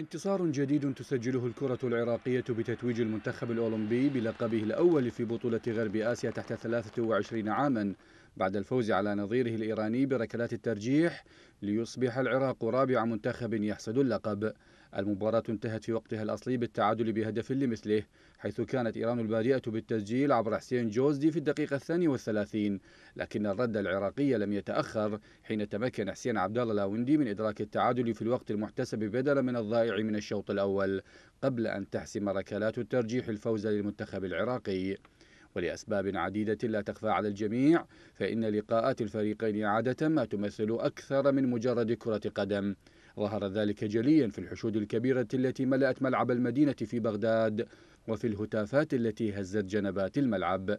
انتصار جديد تسجله الكرة العراقية بتتويج المنتخب الأولمبي بلقبه الأول في بطولة غرب آسيا تحت 23 عاما بعد الفوز على نظيره الإيراني بركلات الترجيح ليصبح العراق رابع منتخب يحصد اللقب المباراة انتهت في وقتها الأصلي بالتعادل بهدف لمثله حيث كانت إيران البادئة بالتسجيل عبر حسين جوزدي في الدقيقة الثانية والثلاثين لكن الرد العراقي لم يتأخر حين تمكن حسين عبد الله لاوندي من إدراك التعادل في الوقت المحتسب بدلا من الضائع من الشوط الأول قبل أن تحسم ركلات الترجيح الفوز للمنتخب العراقي ولأسباب عديدة لا تخفى على الجميع فإن لقاءات الفريقين عادة ما تمثل أكثر من مجرد كرة قدم ظهر ذلك جليا في الحشود الكبيرة التي ملأت ملعب المدينة في بغداد وفي الهتافات التي هزت جنبات الملعب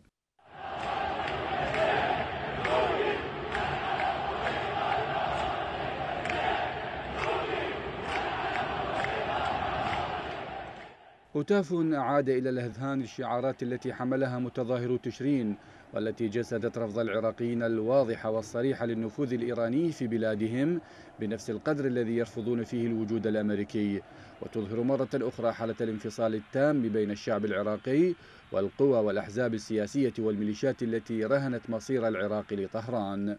هتاف عاد إلى الأذهان الشعارات التي حملها متظاهرو تشرين والتي جسدت رفض العراقيين الواضح والصريح للنفوذ الإيراني في بلادهم بنفس القدر الذي يرفضون فيه الوجود الأمريكي وتظهر مرة أخرى حالة الانفصال التام بين الشعب العراقي والقوى والأحزاب السياسية والميليشيات التي رهنت مصير العراق لطهران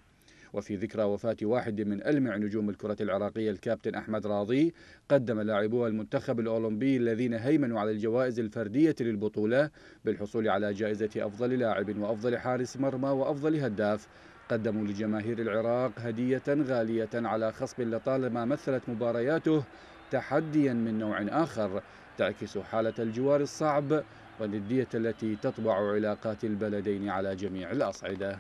وفي ذكرى وفاة واحد من ألمع نجوم الكرة العراقية الكابتن أحمد راضي قدم لاعبو المنتخب الأولمبي الذين هيمنوا على الجوائز الفردية للبطولة بالحصول على جائزة أفضل لاعب وأفضل حارس مرمى وأفضل هداف قدموا لجماهير العراق هدية غالية على خصب لطالما مثلت مبارياته تحديا من نوع آخر تعكس حالة الجوار الصعب والندية التي تطبع علاقات البلدين على جميع الأصعدة